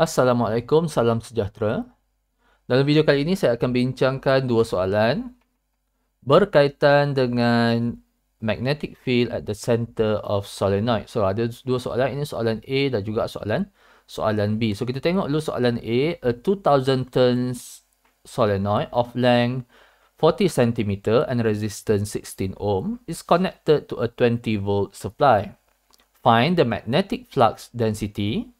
Assalamualaikum, salam sejahtera. Dalam video kali ini saya akan bincangkan dua soalan berkaitan dengan magnetic field at the center of solenoid. So ada dua soalan, ini soalan A dan juga soalan soalan B. So kita tengok dulu soalan A, a 2000 turns solenoid of length 40 cm and resistance 16 ohm is connected to a 20 volt supply. Find the magnetic flux density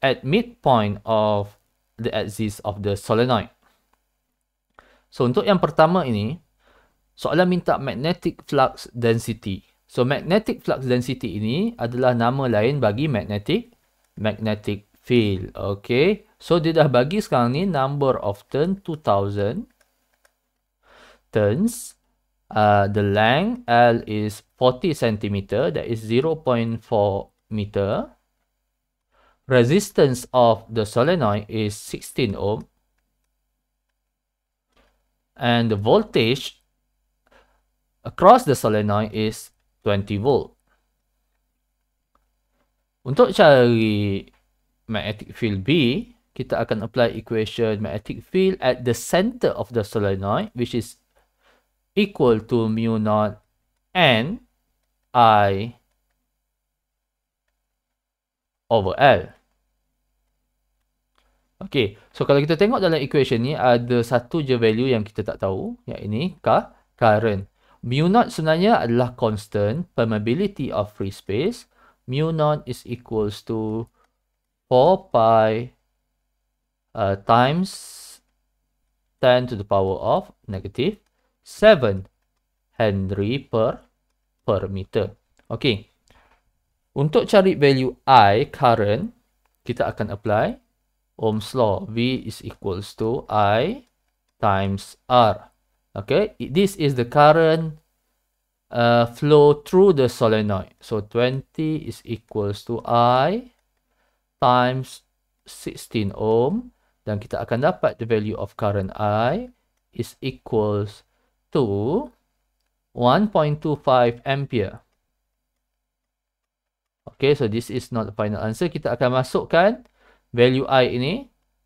at midpoint of the axis of the solenoid. So untuk yang pertama ini, soalan minta magnetic flux density. So magnetic flux density ini adalah nama lain bagi magnetic magnetic field. Okay, so dia dah bagi sekarang ni number of turn 2000 turns. Uh, the length L is 40 cm, that is 0.4 meter. resistance of the solenoid is 16 ohm and the voltage across the solenoid is 20 volt. Untuk cari magnetic field B, kita akan apply equation magnetic field at the center of the solenoid which is equal to mu naught n i over L. Okey, so kalau kita tengok dalam equation ni, ada satu je value yang kita tak tahu, yang ini, current. Mu naught sebenarnya adalah constant, permeability of free space. Mu naught is equals to 4 pi uh, times 10 to the power of negative 7 Henry per per meter. Okey, untuk cari value I, current, kita akan apply Ohm's law. V is equals to I times R. Okay. This is the current uh, flow through the solenoid. So 20 is equals to I times 16 ohm. Dan kita akan dapat the value of current I is equals to 1.25 ampere. Okay, so this is not the final answer. Kita akan masukkan value i ini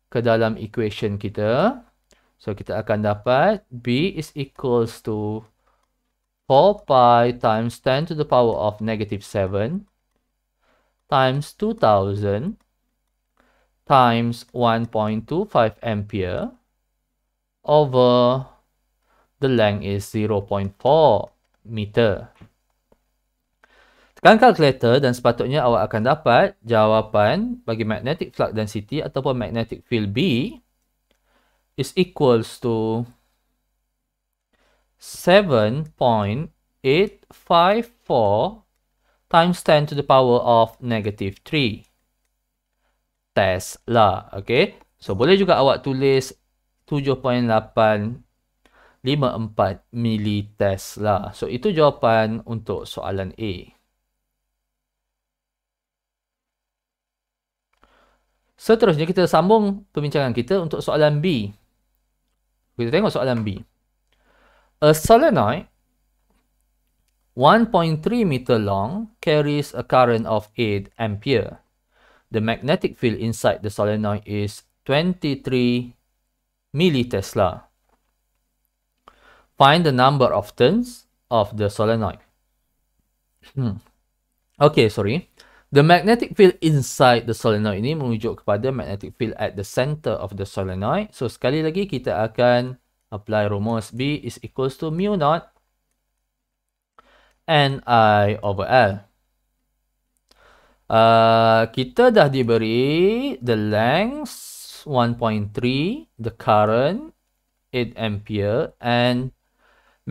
ke dalam equation kita. So, kita akan dapat b is equals to 4 pi times 10 to the power of negative 7 times 2000 times 1.25 ampere over the length is 0.4 meter. Kan kalkulator dan sepatutnya awak akan dapat jawapan bagi magnetic flux density ataupun magnetic field B is equals to 7.854 times 10 to the power of negative 3 Tesla. Okay. So, boleh juga awak tulis 7.854 mili Tesla. So, itu jawapan untuk soalan A. Seterusnya kita sambung perbincangan kita untuk soalan B. Kita tengok soalan B. A solenoid 1.3 meter long carries a current of 8 ampere. The magnetic field inside the solenoid is 23 millitesla. Find the number of turns of the solenoid. Hmm. Okay, sorry. The magnetic field inside the solenoid ini merujuk kepada magnetic field at the center of the solenoid. So sekali lagi kita akan apply rumus B is equals to mu naught n i over L. Uh, kita dah diberi the length 1.3, the current 8 ampere and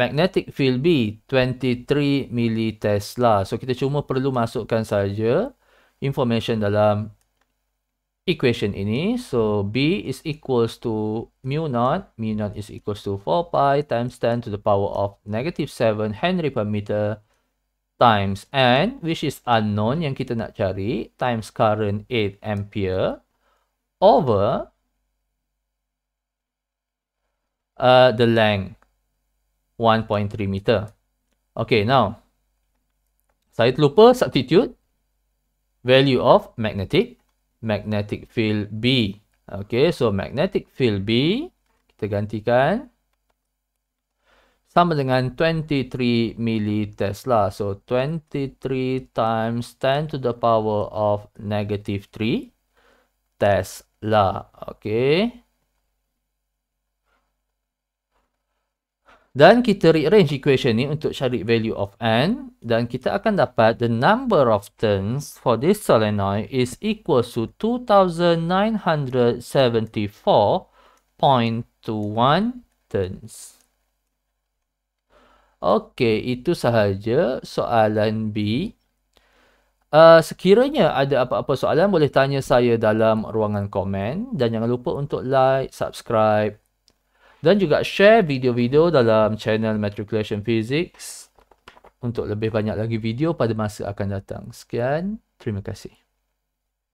magnetic field B 23 militesla. So kita cuma perlu masukkan saja information dalam equation ini. So B is equals to mu naught, mu naught is equals to 4 pi times 10 to the power of negative 7 Henry per meter times N which is unknown yang kita nak cari times current 8 ampere over uh, the length. 1.3 meter. Okay, now, saya terlupa substitute value of magnetic, magnetic field B. Okay, so magnetic field B, kita gantikan sama dengan 23 tesla. So, 23 times 10 to the power of negative 3 tesla. Okay. Dan kita rearrange equation ni untuk cari value of n. Dan kita akan dapat the number of turns for this solenoid is equals to 2974.21 turns. Okey, itu sahaja soalan B. Uh, sekiranya ada apa-apa soalan, boleh tanya saya dalam ruangan komen. Dan jangan lupa untuk like, subscribe dan juga share video-video dalam channel Matriculation Physics untuk lebih banyak lagi video pada masa akan datang. Sekian, terima kasih.